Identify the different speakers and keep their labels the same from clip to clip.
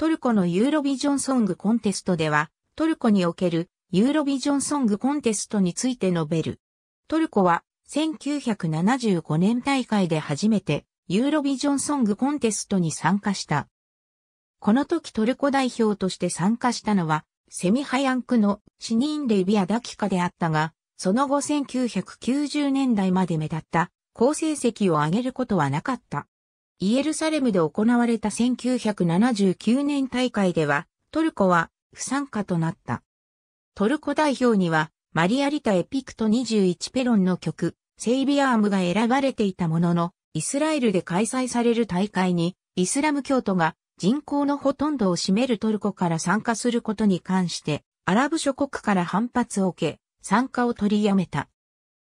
Speaker 1: トルコのユーロビジョンソングコンテストでは、トルコにおけるユーロビジョンソングコンテストについて述べる。トルコは1975年大会で初めてユーロビジョンソングコンテストに参加した。この時トルコ代表として参加したのは、セミハヤンクのシニーン・レビア・ダキカであったが、その後1990年代まで目立った好成績を上げることはなかった。イエルサレムで行われた1979年大会では、トルコは不参加となった。トルコ代表には、マリアリタ・エピクト21ペロンの曲、セイビアームが選ばれていたものの、イスラエルで開催される大会に、イスラム教徒が人口のほとんどを占めるトルコから参加することに関して、アラブ諸国から反発を受け、参加を取りやめた。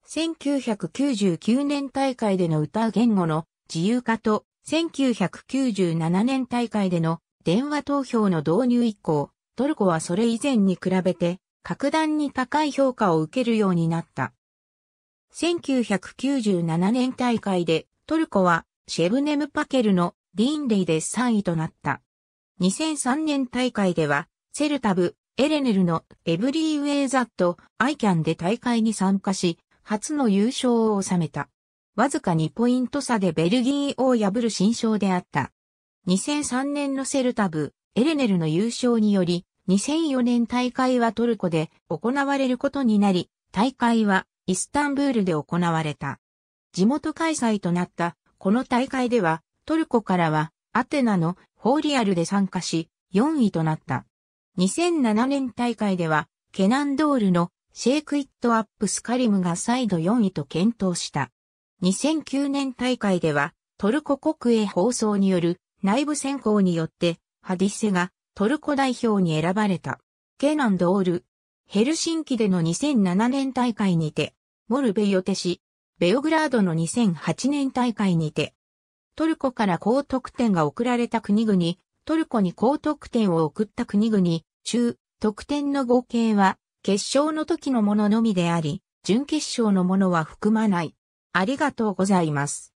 Speaker 1: 1999年大会での歌う言語の自由化と1997年大会での電話投票の導入以降、トルコはそれ以前に比べて格段に高い評価を受けるようになった。1997年大会でトルコはシェブネムパケルのディーンレイで3位となった。2003年大会ではセルタブ、エレネルのエブリーウェイザット、アイキャンで大会に参加し、初の優勝を収めた。わずか2ポイント差でベルギーを破る新勝であった。2003年のセルタブ、エレネルの優勝により、2004年大会はトルコで行われることになり、大会はイスタンブールで行われた。地元開催となったこの大会ではトルコからはアテナのホーリアルで参加し4位となった。2007年大会ではケナンドールのシェイクイットアップスカリムが再度4位と検討した。2009年大会では、トルコ国営放送による内部選考によって、ハディセがトルコ代表に選ばれた。ケナンドール。ヘルシンキでの2007年大会にて、モルベヨテシ、ベオグラードの2008年大会にて、トルコから高得点が送られた国々、トルコに高得点を送った国々、中、得点の合計は、決勝の時のもののみであり、準決勝のものは含まない。ありがとうございます。